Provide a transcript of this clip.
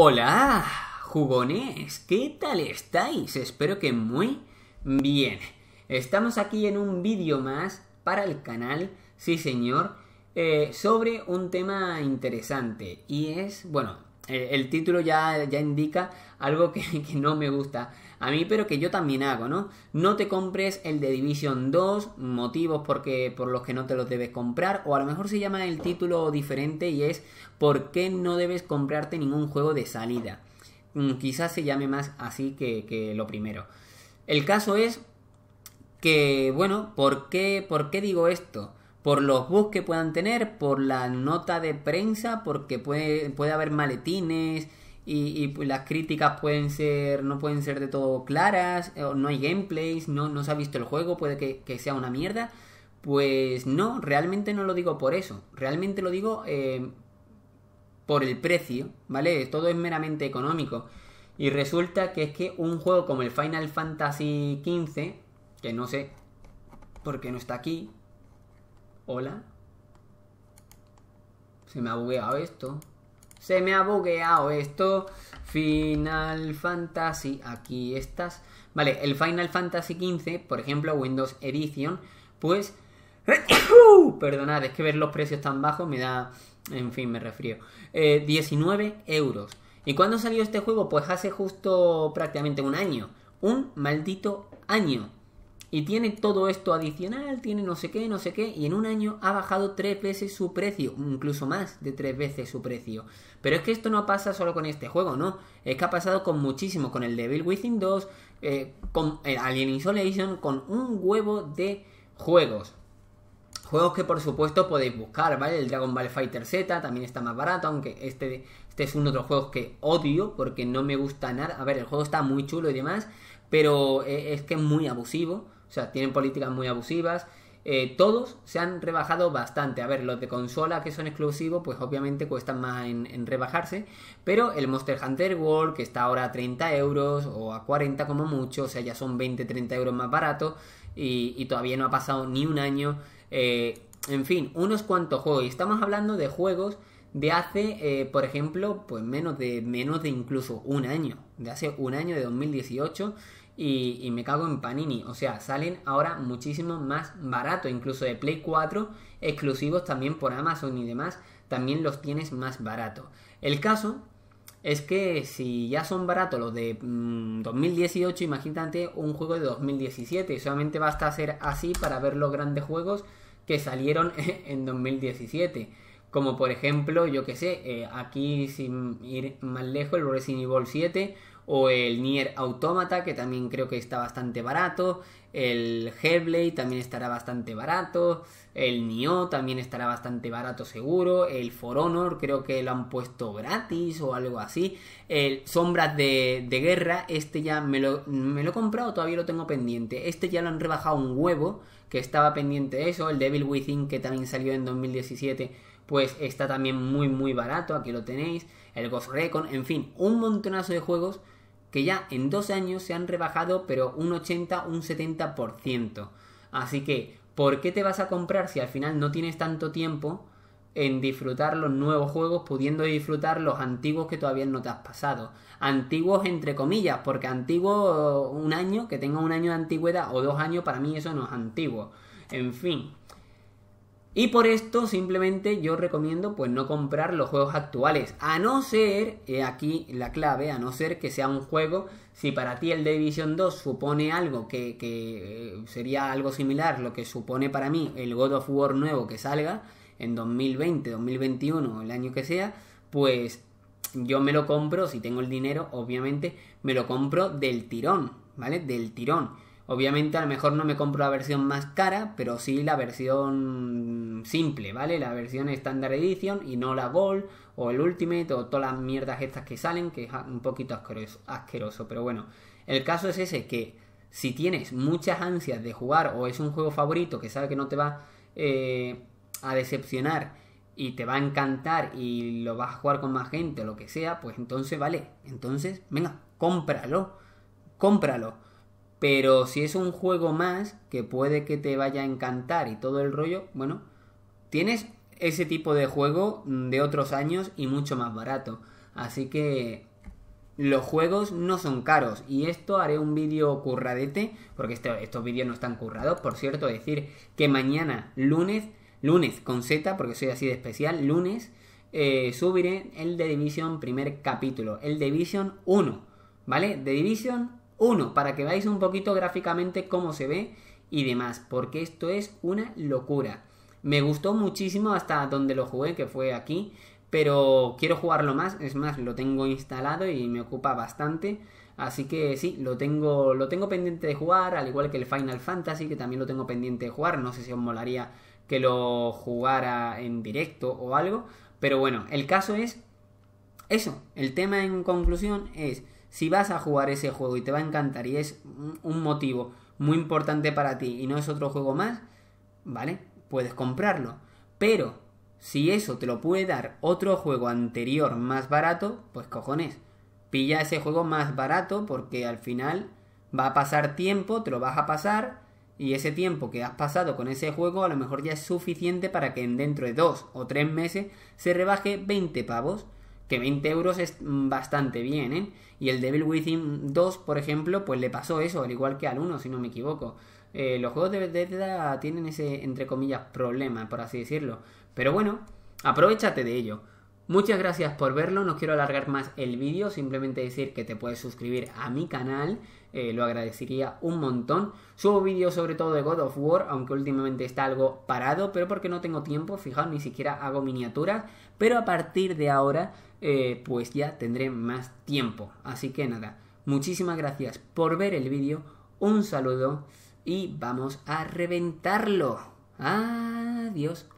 Hola, jugones, ¿qué tal estáis? Espero que muy bien. Estamos aquí en un vídeo más para el canal, sí señor, eh, sobre un tema interesante y es, bueno, eh, el, título ya, ya indica algo que, no me gusta a mí, pero que yo también hago, ¿no? No te compres el de Division 2, motivos porque, por los que no te los debes comprar, o a lo mejor se llama el título diferente y es ¿por qué no debes comprarte ningún juego de salida? Mm, quizás se llame más así que, lo primero. El caso es que, bueno, ¿por ¿por qué digo esto? por los bugs que puedan tener, por la nota de prensa, porque puede, puede haber maletines y, pues, las críticas pueden ser, no pueden ser de todo claras, eh, no hay gameplays, no, se ha visto el juego, puede que, sea una mierda. Pues no, realmente no lo digo por eso, realmente lo digo eh, por el precio, ¿vale? Todo es meramente económico. Y resulta que es que un juego como el Final Fantasy XV, que no sé por qué no está aquí, Hola. Se me ha bugueado esto. Se me ha bugueado esto. Final Fantasy, aquí estás. Vale, el Final Fantasy XV, por ejemplo, Windows Edition, pues... Perdonad, es que ver los precios tan bajos me da... En fin, me refrío. 19 eh, euros. ¿Y cuándo salió este juego? Pues hace justo prácticamente un año. Un maldito año. Y tiene todo esto adicional, tiene no sé qué, no sé qué, y en un año ha bajado tres veces su precio, incluso más de tres veces su precio. Pero es que esto no pasa solo con este juego, ¿no? Es que ha pasado con muchísimo, con el Devil Within 2, eh, con eh, Alien Insolation, con un huevo de juegos. Juegos que por supuesto podéis buscar, ¿vale? El Dragon Ball Fighter Z también está más barato, aunque este, este es uno de los juegos que odio porque no me gusta nada. A ver, el juego está muy chulo y demás, pero eh, es que es muy abusivo o sea, tienen políticas muy abusivas. Eh, todos se han rebajado bastante. A ver, los de consola que son exclusivos, pues obviamente cuestan más en, rebajarse. Pero el Monster Hunter World, que está ahora a 30 euros o a 40 como mucho, o sea, ya son 20-30 euros más barato y, todavía no ha pasado ni un año. Eh, en fin, unos cuantos juegos. Y estamos hablando de juegos de hace, eh, por ejemplo, pues menos de, menos de incluso un año. De hace un año, de 2018. Y, me cago en Panini. O sea, salen ahora muchísimo más barato. Incluso de Play 4, exclusivos también por Amazon y demás, también los tienes más barato. El caso es que si ya son baratos los de 2018, mm, imagínate un juego de 2017. Solamente basta hacer así para ver los grandes juegos que salieron en 2017. Como por ejemplo, yo que sé, eh, aquí sin ir más lejos, el Resident Evil 7 o el Nier Automata, que también creo que está bastante barato, el Hellblade también estará bastante barato, el Nioh también estará bastante barato seguro, el For Honor creo que lo han puesto gratis o algo así, el Sombras de, Guerra, este ya me lo, me lo he comprado, todavía lo tengo pendiente, este ya lo han rebajado un huevo, que estaba pendiente de eso, el Devil Within que también salió en 2017, pues está también muy muy barato, aquí lo tenéis, el Ghost Recon, en fin, un montonazo de juegos que ya en dos años se han rebajado pero un 80, un 70%. Así que, ¿por qué te vas a comprar si al final no tienes tanto tiempo en disfrutar los nuevos juegos, pudiendo disfrutar los antiguos que todavía no te has pasado? Antiguos entre comillas, porque antiguo un año, que tenga un año de antigüedad o dos años, para mí eso no es antiguo. En fin, y por esto simplemente yo recomiendo pues no comprar los juegos actuales. A no ser, eh, aquí la clave, a no ser que sea un juego, si para ti el Division 2 supone algo que, eh, sería algo similar lo que supone para mí el God of War nuevo que salga en 2020, 2021, o el año que sea, pues yo me lo compro, si tengo el dinero, obviamente, me lo compro del tirón, ¿vale? Del tirón. Obviamente a lo mejor no me compro la versión más cara, pero sí la versión simple, ¿vale? La versión estándar Edition y no la Gold o el Ultimate o todas las mierdas estas que salen, que es un poquito asqueroso, Pero bueno, el caso es ese, que si tienes muchas ansias de jugar o es un juego favorito que sabe que no te va eh, a decepcionar y te va a encantar y lo vas a jugar con más gente o lo que sea, pues entonces vale, entonces venga, cómpralo, cómpralo pero si es un juego más que puede que te vaya a encantar y todo el rollo, bueno, tienes ese tipo de juego de otros años y mucho más barato. Así que los juegos no son caros y esto haré un vídeo curradete, porque estos vídeos no están currados, por cierto, decir que mañana lunes, lunes con Z, porque soy así de especial, lunes eh, subiré el The Division primer capítulo, el The Division 1, ¿vale? The Division uno, para que veáis un poquito gráficamente cómo se ve y demás, porque esto es una locura. Me gustó muchísimo hasta donde lo jugué, que fue aquí, pero quiero jugarlo más, es más, lo tengo instalado y me ocupa bastante. Así que sí, lo tengo, lo tengo pendiente de jugar, al igual que el Final Fantasy, que también lo tengo pendiente de jugar. No sé si os molaría que lo jugara en directo o algo. Pero bueno, el caso es eso. El tema en conclusión es si vas a jugar ese juego y te va a encantar y es un motivo muy importante para ti y no es otro juego más, ¿vale? Puedes comprarlo. Pero si eso te lo puede dar otro juego anterior más barato, pues cojones, pilla ese juego más barato porque al final va a pasar tiempo, te lo vas a pasar y ese tiempo que has pasado con ese juego a lo mejor ya es suficiente para que dentro de dos o tres meses se rebaje 20 pavos que 20 euros es bastante bien, ¿eh? Y el Devil Within 2, por ejemplo, pues le pasó eso, al igual que al 1, si no me equivoco. Eh, los juegos de Bethesda tienen ese, entre comillas, problema, por así decirlo. Pero bueno, aprovechate de ello. Muchas gracias por verlo, no quiero alargar más el vídeo, simplemente decir que te puedes suscribir a mi canal, eh, lo agradecería un montón. Subo vídeos sobre todo de God of War, aunque últimamente está algo parado, pero porque no tengo tiempo, fijaos, ni siquiera hago miniaturas, pero a partir de ahora eh, pues ya tendré más tiempo. Así que nada, muchísimas gracias por ver el vídeo, un saludo y vamos a reventarlo. Adiós.